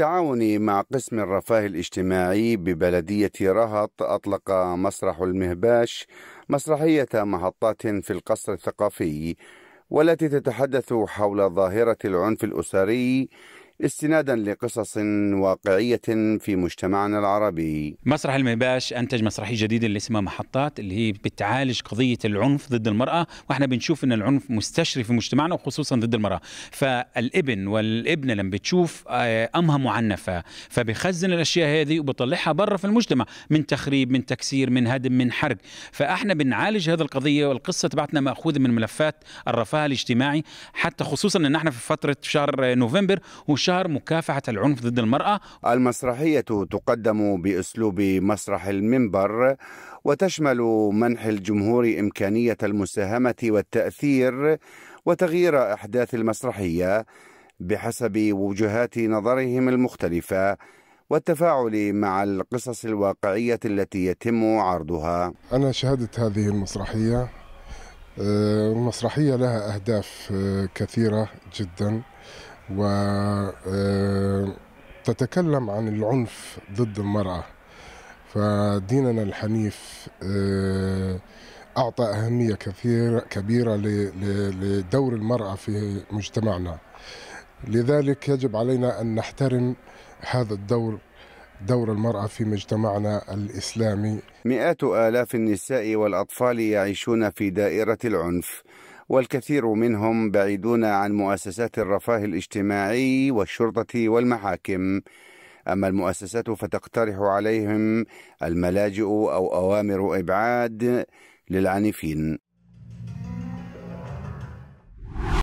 بالتعاون مع قسم الرفاه الاجتماعي ببلدية رهط أطلق مسرح المهباش مسرحية محطات في القصر الثقافي والتي تتحدث حول ظاهرة العنف الأسري استنادا لقصص واقعية في مجتمعنا العربي مسرح المباش أنتج مسرحية جديدة اللي اسمها محطات اللي هي بتعالج قضية العنف ضد المرأة وإحنا بنشوف أن العنف مستشري في مجتمعنا وخصوصا ضد المرأة فالابن والابنة لما بتشوف آه، أمها معنفة فبخزن الأشياء هذه وبطلعها برا في المجتمع من تخريب من تكسير من هدم من حرق فإحنا بنعالج هذه القضية والقصة تبعتنا مأخوذة من ملفات الرفاه الاجتماعي حتى خصوصا أن احنا في فترة شهر نوفمبر وشهر شهر مكافحة العنف ضد المرأة المسرحية تقدم بأسلوب مسرح المنبر وتشمل منح الجمهور إمكانية المساهمة والتأثير وتغيير أحداث المسرحية بحسب وجهات نظرهم المختلفة والتفاعل مع القصص الواقعية التي يتم عرضها أنا شهدت هذه المسرحية آه، المسرحية لها أهداف آه، كثيرة جدا وتتكلم آه، عن العنف ضد المرأة فديننا الحنيف آه، أعطى أهمية كثيرة كبيرة لدور المرأة في مجتمعنا لذلك يجب علينا أن نحترم هذا الدور دور المرأة في مجتمعنا الإسلامي مئات آلاف النساء والأطفال يعيشون في دائرة العنف والكثير منهم بعيدون عن مؤسسات الرفاه الاجتماعي والشرطة والمحاكم أما المؤسسات فتقترح عليهم الملاجئ أو أوامر إبعاد للعنفين